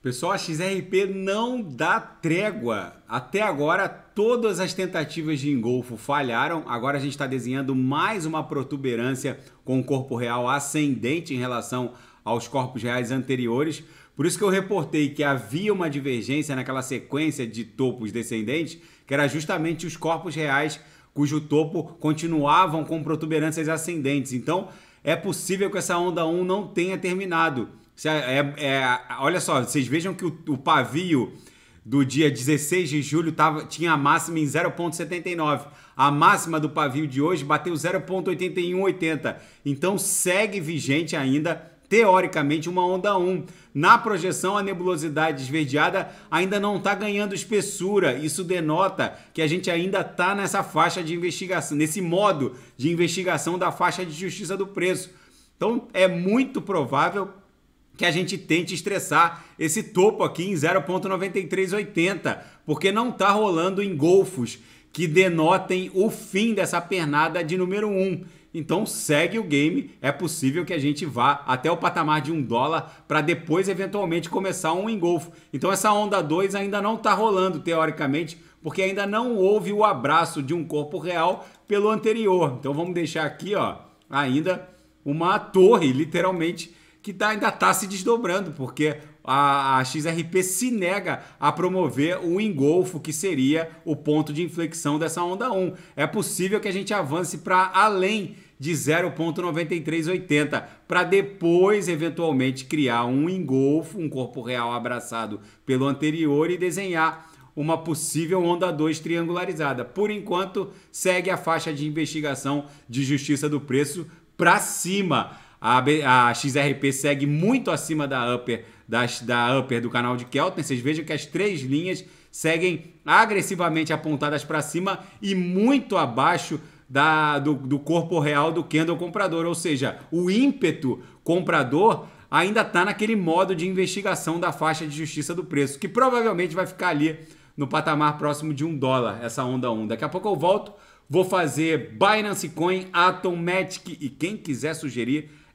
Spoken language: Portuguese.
Pessoal, a XRP não dá trégua. Até agora, todas as tentativas de engolfo falharam. Agora a gente está desenhando mais uma protuberância com o corpo real ascendente em relação aos corpos reais anteriores. Por isso que eu reportei que havia uma divergência naquela sequência de topos descendentes, que era justamente os corpos reais cujo topo continuavam com protuberâncias ascendentes. Então, é possível que essa onda 1 não tenha terminado. É, é, é, olha só, vocês vejam que o, o, pavio do dia 16 de julho tava, tinha a máxima em 0,79. A máxima do pavio de hoje bateu 0,8180. Então segue vigente ainda, teoricamente, uma onda 1. Na projeção, a nebulosidade esverdeada ainda não está ganhando espessura. Isso denota que a gente ainda está nessa faixa de investigação, nesse modo de investigação da faixa de justiça do preço. Então é muito provável que a gente tente estressar esse topo aqui em 0,9380, porque não está rolando engolfos que denotem o fim dessa pernada de número 1. Então segue o game, é possível que a gente vá até o patamar de um dólar para depois eventualmente começar um engolfo. Então essa onda 2 ainda não está rolando teoricamente, porque ainda não houve o abraço de um corpo real pelo anterior. Então vamos deixar aqui, ó, ainda uma torre literalmente que tá, ainda está se desdobrando, porque a, a, XRP se nega a promover o engolfo, que seria o ponto de inflexão dessa onda 1. É possível que a gente avance para além de 0,9380 para depois eventualmente criar um engolfo, um corpo real abraçado pelo anterior e desenhar uma possível onda 2 triangularizada. Por enquanto, segue a faixa de investigação de justiça do preço para cima. A, a XRP segue muito acima da Upper, das, da Upper do canal de Keltner. Vocês vejam que as três linhas seguem agressivamente apontadas para cima e muito abaixo da, do, do, corpo real do candle comprador. Ou seja, o ímpeto comprador ainda está naquele modo de investigação da faixa de justiça do preço, que provavelmente vai ficar ali no patamar próximo de um dólar, essa onda 1. Daqui a pouco eu volto, vou fazer Binance Coin, Atom, Matic e quem quiser sugerir